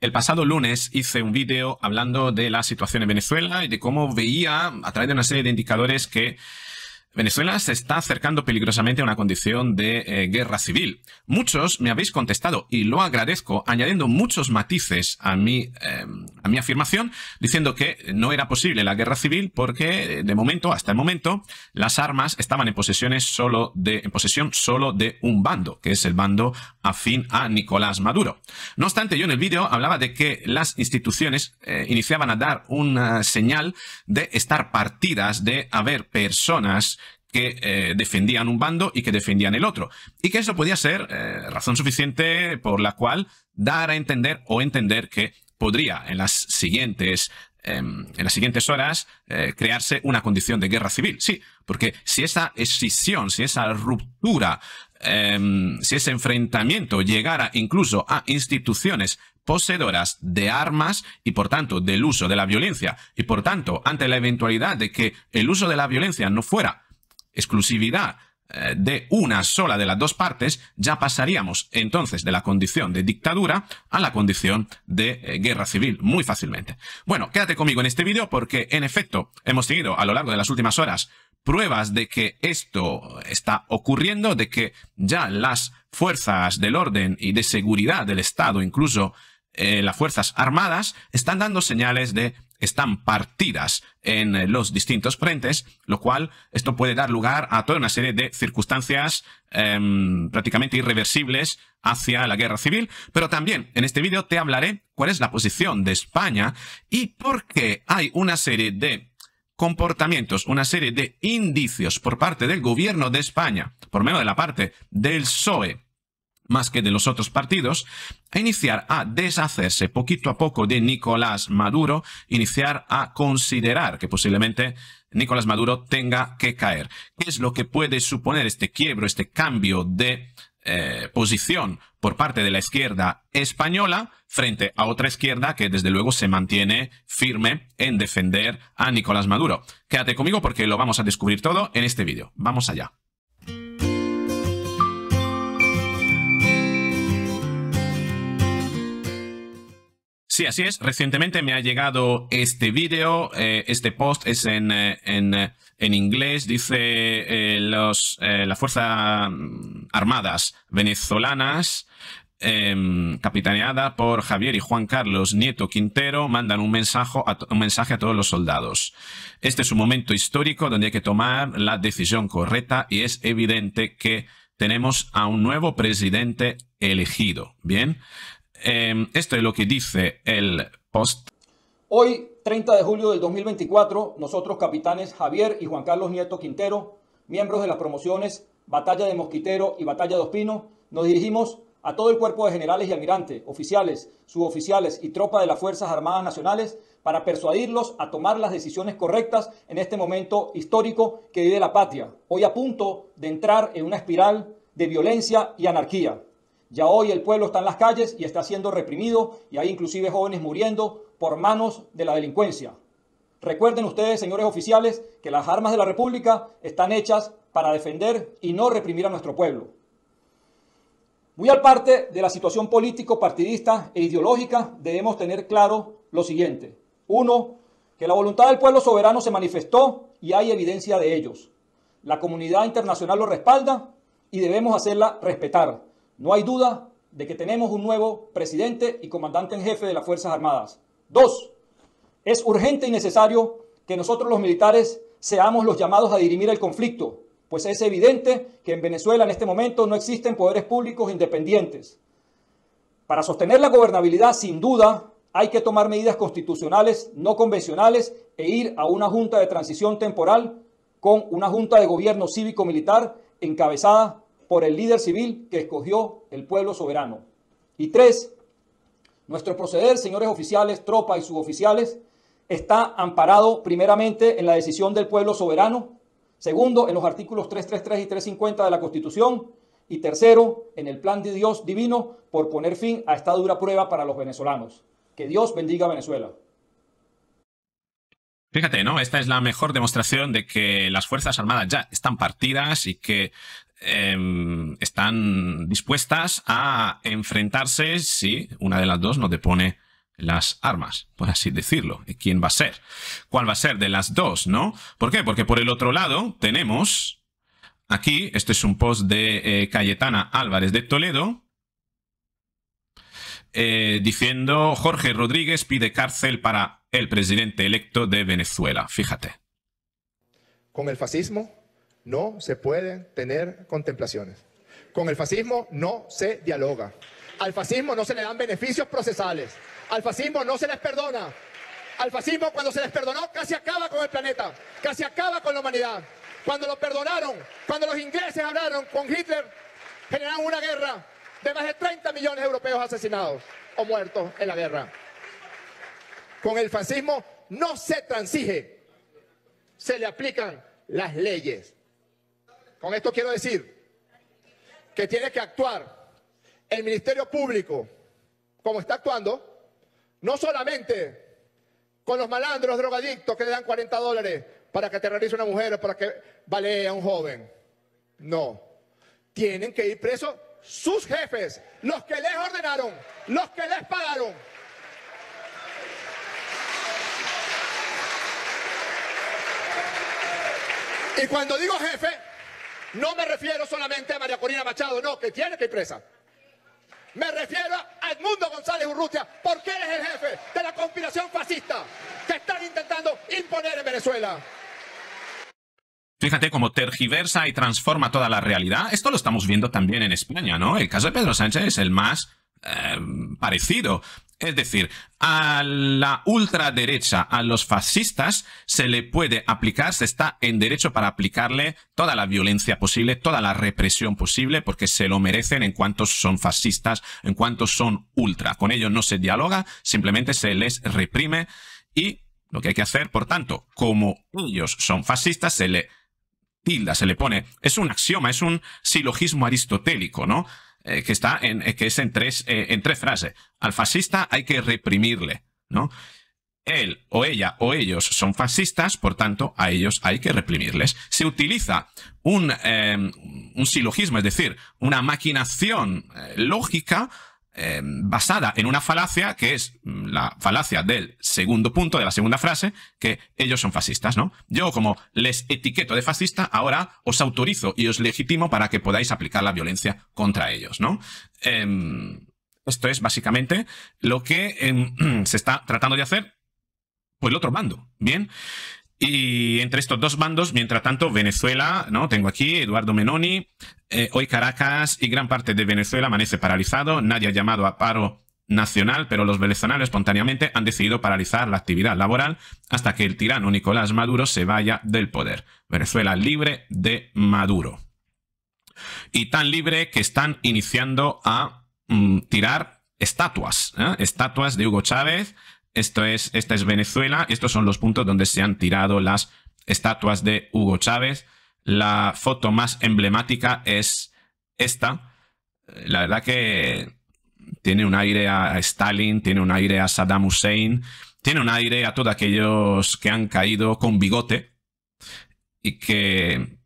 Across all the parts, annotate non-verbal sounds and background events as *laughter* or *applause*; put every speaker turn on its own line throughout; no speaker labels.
El pasado lunes hice un vídeo hablando de la situación en Venezuela y de cómo veía, a través de una serie de indicadores que Venezuela se está acercando peligrosamente a una condición de eh, guerra civil. Muchos me habéis contestado y lo agradezco añadiendo muchos matices a mi, em, a mi afirmación diciendo que no era posible la guerra civil porque eh, de momento, hasta el momento, las armas estaban en, posesiones solo de, en posesión solo de un bando, que es el bando afín a Nicolás Maduro. No obstante, yo en el vídeo hablaba de que las instituciones eh, iniciaban a dar una señal de estar partidas, de haber personas que eh, defendían un bando y que defendían el otro. Y que eso podía ser eh, razón suficiente por la cual dar a entender o entender que podría en las siguientes, em, en las siguientes horas eh, crearse una condición de guerra civil. Sí, porque si esa escisión, si esa ruptura, em, si ese enfrentamiento llegara incluso a instituciones poseedoras de armas y por tanto del uso de la violencia y por tanto ante la eventualidad de que el uso de la violencia no fuera exclusividad eh, de una sola de las dos partes, ya pasaríamos entonces de la condición de dictadura a la condición de eh, guerra civil muy fácilmente. Bueno, quédate conmigo en este vídeo porque en efecto hemos tenido a lo largo de las últimas horas pruebas de que esto está ocurriendo, de que ya las fuerzas del orden y de seguridad del Estado, incluso eh, las fuerzas armadas, están dando señales de están partidas en eh, los distintos frentes, lo cual esto puede dar lugar a toda una serie de circunstancias em, prácticamente irreversibles hacia la guerra civil. Pero también en este vídeo te hablaré cuál es la posición de España y por qué hay una serie de comportamientos, una serie de indicios por parte del gobierno de España, por menos de la parte del PSOE más que de los otros partidos, a iniciar a deshacerse poquito a poco de Nicolás Maduro, iniciar a considerar que posiblemente Nicolás Maduro tenga que caer. ¿Qué es lo que puede suponer este quiebro, este cambio de eh, posición por parte de la izquierda española frente a otra izquierda que desde luego se mantiene firme en defender a Nicolás Maduro? Quédate conmigo porque lo vamos a descubrir todo en este vídeo. Vamos allá. Sí, así es. Recientemente me ha llegado este vídeo, eh, este post es en, eh, eh, en, inglés, dice los, eh, las Fuerzas mm, Armadas venezolanas em, capitaneada por Javier y Juan Carlos Nieto Quintero, mandan un mensaje, a, un mensaje a todos los soldados. Este es un momento histórico donde hay que tomar la decisión correcta y es evidente que tenemos a un nuevo presidente elegido. Bien, Em, esto es lo que dice el post.
Hoy, 30 de julio del 2024, nosotros, capitanes Javier y Juan Carlos Nieto Quintero, miembros de las promociones Batalla de Mosquitero y Batalla de Ospino, nos dirigimos a todo el cuerpo de generales y almirantes, oficiales, suboficiales y tropa de las Fuerzas Armadas Nacionales para persuadirlos a tomar las decisiones correctas en este momento histórico que vive la patria, hoy a punto de entrar en una espiral de violencia y anarquía. Ya hoy el pueblo está en las calles y está siendo reprimido y hay inclusive jóvenes muriendo por manos de la delincuencia. Recuerden ustedes, señores oficiales, que las armas de la República están hechas para defender y no reprimir a nuestro pueblo. Muy al parte de la situación político-partidista e ideológica, debemos tener claro lo siguiente. Uno, que la voluntad del pueblo soberano se manifestó y hay evidencia de ellos. La comunidad internacional lo respalda y debemos hacerla respetar. No hay duda de que tenemos un nuevo presidente y comandante en jefe de las Fuerzas Armadas. Dos, es urgente y necesario que nosotros los militares seamos los llamados a dirimir el conflicto, pues es evidente que en Venezuela en este momento no existen poderes públicos independientes. Para sostener la gobernabilidad, sin duda, hay que tomar medidas constitucionales no convencionales e ir a una junta de transición temporal con una junta de gobierno cívico-militar encabezada por el líder civil que escogió el pueblo soberano. Y tres, nuestro proceder, señores oficiales, tropas y suboficiales, está amparado primeramente en la decisión del pueblo soberano, segundo, en los artículos 333 y 350 de la Constitución, y tercero, en el plan de Dios divino por poner fin a esta dura prueba para los venezolanos. Que Dios bendiga a Venezuela.
Fíjate, ¿no? Esta es la mejor demostración de que las Fuerzas Armadas ya están partidas y que Em, están dispuestas a enfrentarse si una de las dos no te pone las armas, por así decirlo. ¿y ¿Quién va a ser? ¿Cuál va a ser de las dos, no? ¿Por qué? Porque por el otro lado tenemos aquí, este es un post de eh, Cayetana Álvarez de Toledo, eh, diciendo Jorge Rodríguez pide cárcel para el presidente electo de Venezuela. Fíjate.
Con el fascismo no se pueden tener contemplaciones. Con el fascismo no se dialoga. Al fascismo no se le dan beneficios procesales. Al fascismo no se les perdona. Al fascismo cuando se les perdonó casi acaba con el planeta, casi acaba con la humanidad. Cuando lo perdonaron, cuando los ingleses hablaron con Hitler, generaron una guerra de más de 30 millones de europeos asesinados o muertos en la guerra. Con el fascismo no se transige, se le aplican las leyes. Con esto quiero decir que tiene que actuar el Ministerio Público, como está actuando, no solamente con los malandros drogadictos que le dan 40 dólares para que aterrorice a una mujer o para que balee a un joven. No. Tienen que ir presos sus jefes, los que les ordenaron, los que les pagaron. Y cuando digo jefe, no me refiero solamente a María Corina Machado, no, que tiene que ir presa. Me refiero a Edmundo González Urrutia, porque él es el jefe de la conspiración fascista que están intentando imponer en Venezuela.
Fíjate cómo tergiversa y transforma toda la realidad. Esto lo estamos viendo también en España, ¿no? El caso de Pedro Sánchez es el más eh, parecido. Es decir, a la ultraderecha, a los fascistas, se le puede aplicar, se está en derecho para aplicarle toda la violencia posible, toda la represión posible, porque se lo merecen en cuanto son fascistas, en cuanto son ultra. Con ellos no se dialoga, simplemente se les reprime y lo que hay que hacer, por tanto, como ellos son fascistas, se le tilda, se le pone, es un axioma, es un silogismo aristotélico, ¿no? Eh, que, está en, eh, que es en tres, eh, en tres frases. Al fascista hay que reprimirle, ¿no? Él o ella o ellos son fascistas, por tanto, a ellos hay que reprimirles. Se utiliza un, un silogismo, es decir, una maquinación lógica eh, basada en una falacia que es mm, la falacia del segundo punto, de la segunda frase, que ellos son fascistas, ¿no? Yo como les etiqueto de fascista, ahora os autorizo y os legitimo para que podáis aplicar la violencia contra ellos, ¿no? Em, esto es básicamente lo que em, *clears throat* se está tratando de hacer por el otro bando, ¿bien? Y entre estos dos bandos, mientras tanto, Venezuela, ¿no? Tengo aquí Eduardo Menoni, eh, hoy Caracas y gran parte de Venezuela amanece paralizado, nadie ha llamado a paro nacional, pero los venezolanos espontáneamente han decidido paralizar la actividad laboral hasta que el tirano Nicolás Maduro se vaya del poder. Venezuela libre de Maduro. Y tan libre que están iniciando a mm, tirar estatuas, ¿eh? estatuas de Hugo Chávez, esto es, esta es Venezuela. Estos son los puntos donde se han tirado las estatuas de Hugo Chávez. La foto más emblemática es esta. La verdad que tiene un aire a Stalin, tiene un aire a Saddam Hussein, tiene un aire a todos aquellos que han caído con bigote y que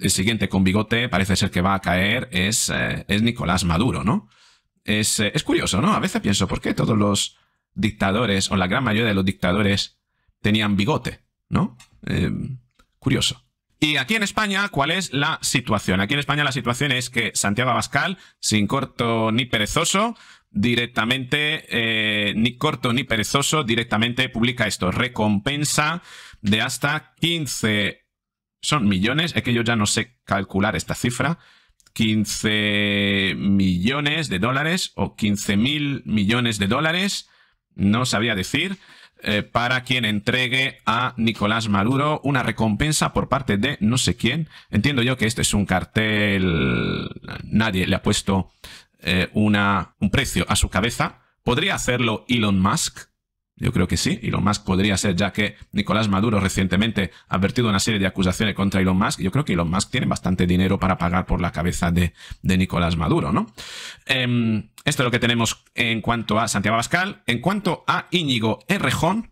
el siguiente con bigote parece ser que va a caer es, eh, es Nicolás Maduro, ¿no? Es, eh, es curioso, ¿no? A veces pienso, ¿por qué todos los dictadores, o la gran mayoría de los dictadores, tenían bigote, ¿no? Eh, curioso. Y aquí en España, ¿cuál es la situación? Aquí en España la situación es que Santiago Abascal, sin corto ni perezoso, directamente, eh, ni corto ni perezoso, directamente publica esto, recompensa de hasta 15, son millones, es que yo ya no sé calcular esta cifra, 15 millones de dólares o 15 mil millones de dólares no sabía decir, eh, para quien entregue a Nicolás Maduro una recompensa por parte de no sé quién. Entiendo yo que este es un cartel, nadie le ha puesto eh, una, un precio a su cabeza. ¿Podría hacerlo Elon Musk? Yo creo que sí, Elon Musk podría ser, ya que Nicolás Maduro recientemente ha advertido una serie de acusaciones contra Elon Musk. Yo creo que Elon Musk tiene bastante dinero para pagar por la cabeza de, Nicolás Maduro, ¿no? Em, esto es lo que tenemos en cuanto a Santiago Pascal. En cuanto a Íñigo Errejón,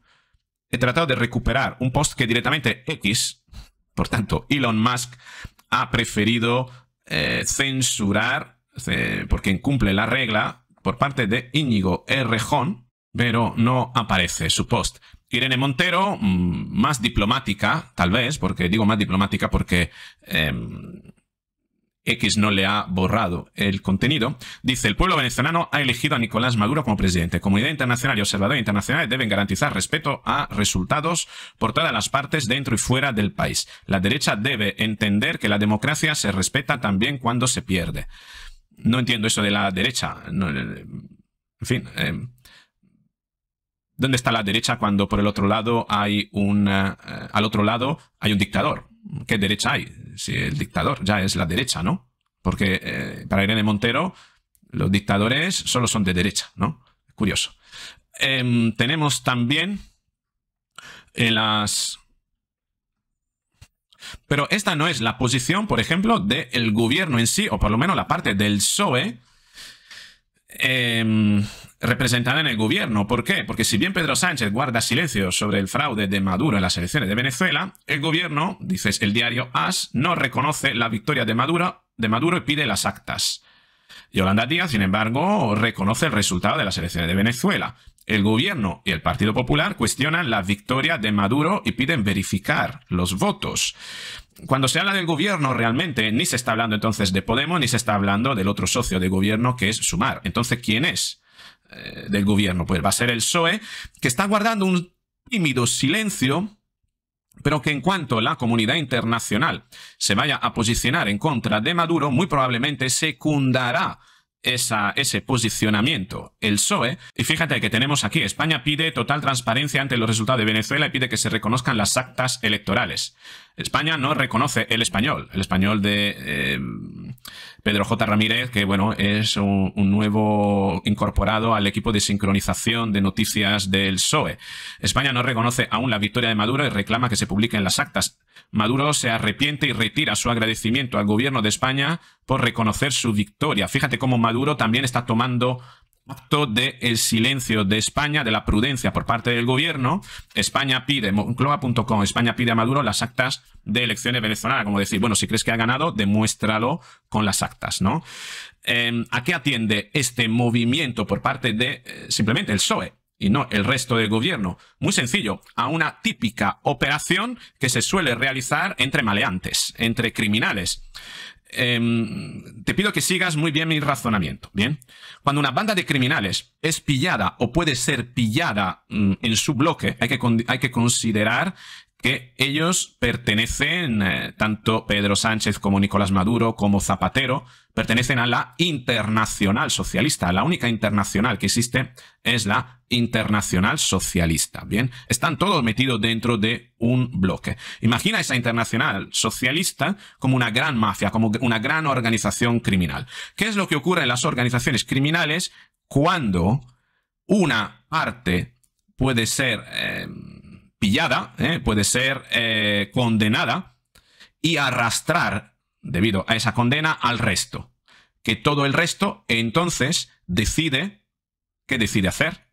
he tratado de recuperar un post que directamente X, por tanto, Elon Musk, ha preferido eh, censurar, eh, porque incumple la regla, por parte de Íñigo Errejón, pero no aparece su post. Irene Montero, mm, más diplomática, tal vez, porque digo más diplomática porque em, X no le ha borrado el contenido, dice, el pueblo venezolano ha elegido a Nicolás Maduro como presidente. Comunidad internacional y observadores internacionales deben garantizar respeto a resultados por todas las partes dentro y fuera del país. La derecha debe entender que la democracia se respeta también cuando se pierde. No entiendo eso de la derecha. Eh, en fin, eh, dónde está la derecha cuando por el otro lado hay un eh, al otro lado hay un dictador. ¿Qué derecha hay? Si el dictador ya es la derecha, ¿no? Porque eh, para Irene Montero los dictadores solo son de derecha, ¿no? Curioso. Em, tenemos también en eh, las pero esta no es la posición, por ejemplo, del gobierno en sí, o por lo menos la parte del PSOE, eh, em, representada en el gobierno. ¿Por qué? Porque si bien Pedro Sánchez guarda silencio sobre el fraude de Maduro en las elecciones de Venezuela, el gobierno, dice el diario AS, no reconoce la victoria de Maduro, de Maduro y pide las actas. Yolanda Díaz, sin embargo, reconoce el resultado de las elecciones de Venezuela. El gobierno y el Partido Popular cuestionan la victoria de Maduro y piden verificar los votos. Cuando se habla del gobierno, realmente ni se está hablando entonces de Podemos ni se está hablando del otro socio de gobierno que es Sumar. Entonces, ¿quién es? Eh, del gobierno. Pues va a ser el PSOE, que está guardando un tímido silencio, pero que en cuanto la comunidad internacional se vaya a posicionar en contra de Maduro, muy probablemente secundará esa, ese posicionamiento, el PSOE. Y fíjate que tenemos aquí, España pide total transparencia ante los resultados de Venezuela y pide que se reconozcan las actas electorales. España no reconoce el español, el español de... Eh, Pedro J. Ramírez, que bueno, es un, nuevo incorporado al equipo de sincronización de noticias del SOE. España no reconoce aún la victoria de Maduro y reclama que se publiquen las actas. Maduro se arrepiente y retira su agradecimiento al gobierno de España por reconocer su victoria. Fíjate cómo Maduro también está tomando acto del silencio de España, de la prudencia por parte del gobierno. España pide, moncloa.com, España pide a Maduro las actas de elecciones venezolanas, como decir, bueno, si crees que ha ganado, demuéstralo con las actas, ¿no? Em, ¿A qué atiende este movimiento por parte de eh, simplemente el PSOE? y no el resto del gobierno. Muy sencillo, a una típica operación que se suele realizar entre maleantes, entre criminales. Em, te pido que sigas muy bien mi razonamiento, ¿bien? Cuando una banda de criminales es pillada o puede ser pillada mm, en su bloque, hay que, hay que considerar que ellos pertenecen, eh, tanto Pedro Sánchez como Nicolás Maduro como Zapatero, pertenecen a la internacional socialista. La única internacional que existe es la internacional socialista. Bien, están todos metidos dentro de un bloque. Imagina esa internacional socialista como una gran mafia, como una gran organización criminal. ¿Qué es lo que ocurre en las organizaciones criminales cuando una parte puede ser... Eh, pillada, ¿eh? puede ser eh, condenada y arrastrar, debido a esa condena, al resto. Que todo el resto entonces decide qué decide hacer,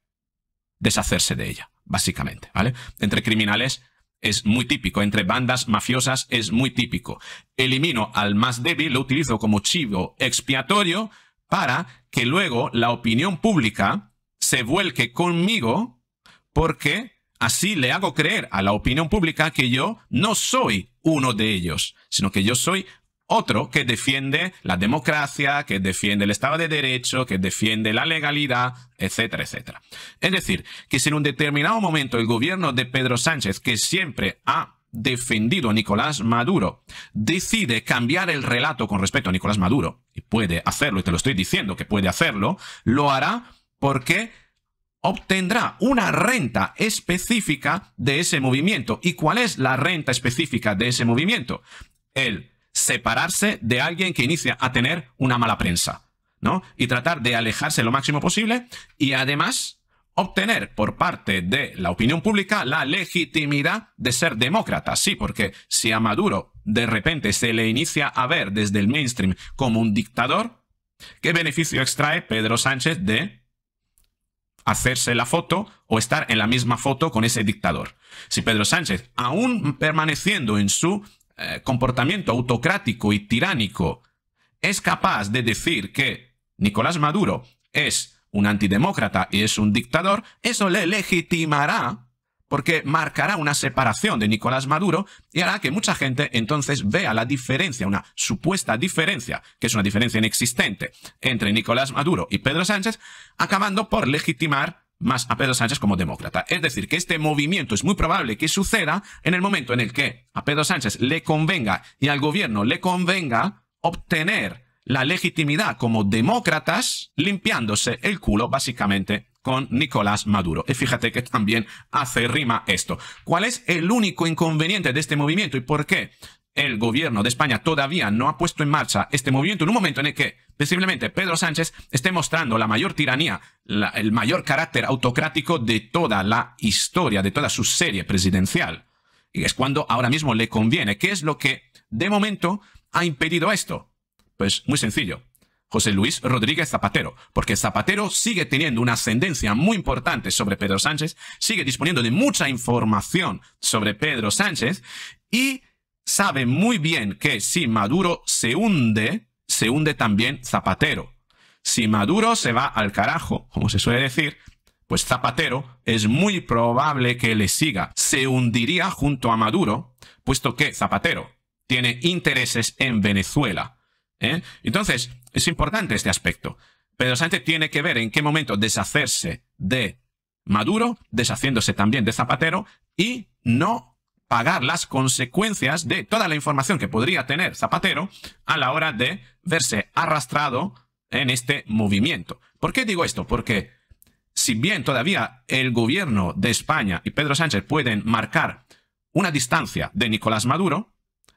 deshacerse de ella, básicamente, ¿vale? Entre criminales es muy típico, entre bandas mafiosas es muy típico. Elimino al más débil, lo utilizo como chivo expiatorio para que luego la opinión pública se vuelque conmigo porque Así le hago creer a la opinión pública que yo no soy uno de ellos, sino que yo soy otro que defiende la democracia, que defiende el Estado de Derecho, que defiende la legalidad, etcétera, etcétera. Es decir, que si en un determinado momento el gobierno de Pedro Sánchez, que siempre ha defendido a Nicolás Maduro, decide cambiar el relato con respecto a Nicolás Maduro, y puede hacerlo, y te lo estoy diciendo que puede hacerlo, lo hará porque obtendrá una renta específica de ese movimiento. ¿Y cuál es la renta específica de ese movimiento? El separarse de alguien que inicia a tener una mala prensa, ¿no? Y tratar de alejarse lo máximo posible y además obtener por parte de la opinión pública la legitimidad de ser demócrata. Sí, porque si a Maduro de repente se le inicia a ver desde el mainstream como un dictador, ¿qué beneficio extrae Pedro Sánchez de hacerse la foto o estar en la misma foto con ese dictador. Si Pedro Sánchez, aún permaneciendo en su eh, comportamiento autocrático y tiránico, es capaz de decir que Nicolás Maduro es un antidemócrata y es un dictador, eso le legitimará porque marcará una separación de Nicolás Maduro y hará que mucha gente entonces vea la diferencia, una supuesta diferencia, que es una diferencia inexistente, entre Nicolás Maduro y Pedro Sánchez, acabando por legitimar más a Pedro Sánchez como demócrata. Es decir, que este movimiento es muy probable que suceda en el momento en el que a Pedro Sánchez le convenga y al gobierno le convenga obtener la legitimidad como demócratas limpiándose el culo básicamente con Nicolás Maduro. Y fíjate que también hace rima esto. ¿Cuál es el único inconveniente de este movimiento y por qué? el gobierno de España todavía no ha puesto en marcha este movimiento en un momento en el que posiblemente, Pedro Sánchez esté mostrando la mayor tiranía, el mayor carácter autocrático de toda la historia, de toda su serie presidencial. Y es cuando ahora mismo le conviene. ¿Qué es lo que de momento ha impedido esto? Pues muy sencillo, José Luis Rodríguez Zapatero, porque Zapatero sigue teniendo una ascendencia muy importante sobre Pedro Sánchez, sigue disponiendo de mucha información sobre Pedro Sánchez y sabe muy bien que si Maduro se hunde, se hunde también Zapatero. Si Maduro se va al carajo, como se suele decir, pues Zapatero es muy probable que le siga. Se hundiría junto a Maduro, puesto que Zapatero tiene intereses en Venezuela. ¿eh? Entonces, es importante este aspecto. Pedro Sánchez tiene que ver en qué momento deshacerse de Maduro, deshaciéndose también de Zapatero y no pagar las consecuencias de toda la información que podría tener Zapatero a la hora de verse arrastrado en este movimiento. ¿Por qué digo esto? Porque si bien todavía el gobierno de España y Pedro Sánchez pueden marcar una distancia de Nicolás Maduro,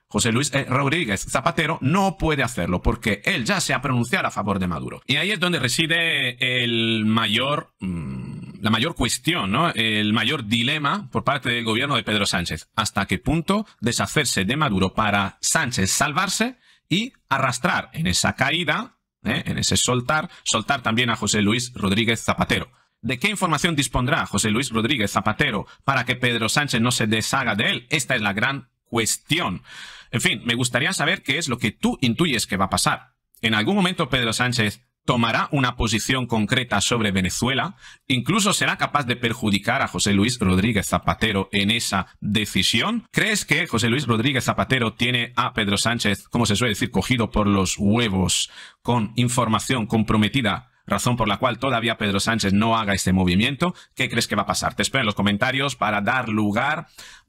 José Luis eh, Rodríguez Zapatero no puede hacerlo porque él ya se ha pronunciado a favor de Maduro. Y ahí es donde reside el mayor, mm, la mayor cuestión, el mayor dilema por parte del gobierno de Pedro Sánchez. ¿Hasta qué punto deshacerse de Maduro para Sánchez salvarse y arrastrar en esa caída, eh, en ese soltar, soltar también a José Luis Rodríguez Zapatero? ¿De qué información dispondrá José Luis Rodríguez Zapatero para que Pedro Sánchez no se deshaga de él? Esta es la gran cuestión. En fin, me gustaría saber qué es lo que tú intuyes que va a pasar. En algún momento Pedro Sánchez tomará una posición concreta sobre Venezuela, incluso será capaz de perjudicar a José Luis Rodríguez Zapatero en esa decisión. ¿Crees que José Luis Rodríguez Zapatero tiene a Pedro Sánchez, como se suele decir, cogido por los huevos con información comprometida? Razón por la cual todavía Pedro Sánchez no haga este movimiento. ¿Qué crees que va a pasar? Te espero en los comentarios para dar lugar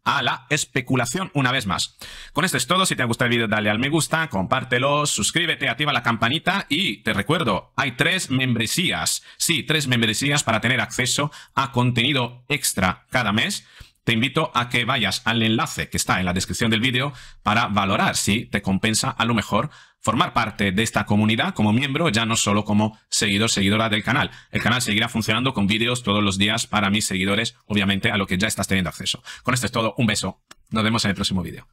a la especulación una vez más. Con esto es todo. Si te ha gustado el vídeo, dale al me gusta, compártelo, suscríbete, activa la campanita y te recuerdo, hay tres membresías. Sí, tres membresías para tener acceso a contenido extra cada mes te invito a que vayas al enlace que está en la descripción del vídeo para valorar si te compensa a lo mejor formar parte de esta comunidad como miembro, ya no solo como seguidor, seguidora del canal. El canal seguirá funcionando con vídeos todos los días para mis seguidores, obviamente a lo que ya estás teniendo acceso. Con esto es todo, un beso, nos vemos en el próximo
vídeo.